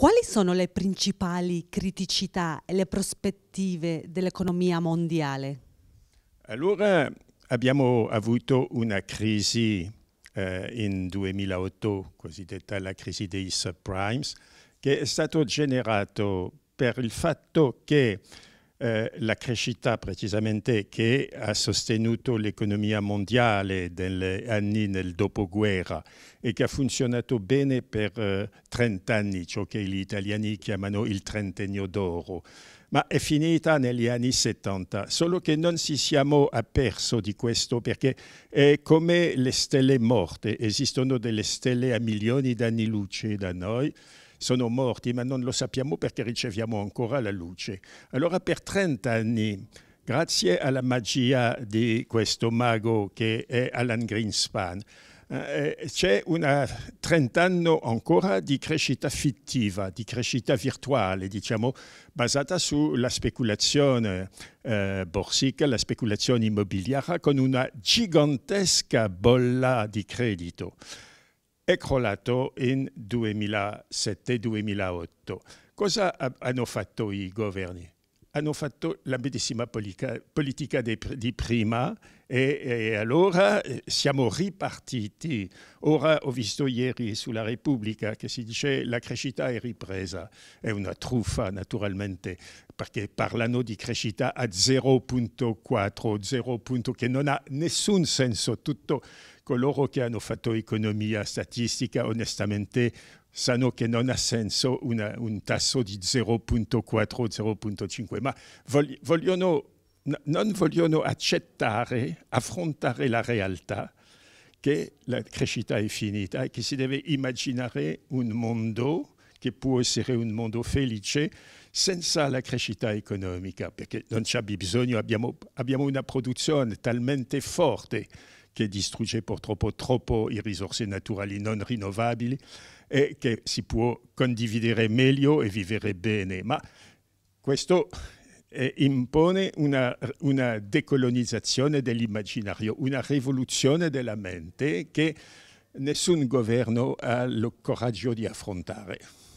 Quali sono le principali criticità e le prospettive dell'economia mondiale? Allora abbiamo avuto una crisi eh, in 2008, cosiddetta la crisi dei subprimes, che è stata generata per il fatto che eh, la crescita precisamente che ha sostenuto l'economia mondiale negli anni del dopoguerra e che ha funzionato bene per eh, 30 anni, ciò che gli italiani chiamano il trentennio d'oro. Ma è finita negli anni 70, solo che non ci siamo aperso di questo perché è come le stelle morte, esistono delle stelle a milioni di anni luce da noi sono morti, ma non lo sappiamo perché riceviamo ancora la luce. Allora per 30 anni, grazie alla magia di questo mago che è Alan Greenspan, eh, eh, c'è una trent'anno ancora di crescita fittiva, di crescita virtuale, diciamo, basata sulla speculazione eh, borsica, la speculazione immobiliare, con una gigantesca bolla di credito è crollato in 2007-2008. Cosa hanno fatto i governi? Hanno fatto la medesima politica, di, di, prima e, e, allora eh, siamo ripartiti. Ora ho visto ieri sulla Repubblica che si dice la crescita è ripresa. È una truffa naturalmente perché parlano di crescita a 0.4, 0. che non ha nessun senso, tutto coloro che hanno fatto economia, statistica, onestamente sanno che non ha senso una, un tasso di 0.4, 0.5, ma vogliono, non vogliono accettare, affrontare la realtà che la crescita è finita e che si deve immaginare un mondo che può essere un mondo felice senza la crescita economica, perché non c'è bisogno, abbiamo, abbiamo una produzione talmente forte che distrugge purtroppo troppo le risorse naturali non rinnovabili e che si può condividere meglio e vivere bene. Ma questo eh, impone una, una decolonizzazione dell'immaginario, una rivoluzione della mente che nessun governo ha il coraggio di affrontare.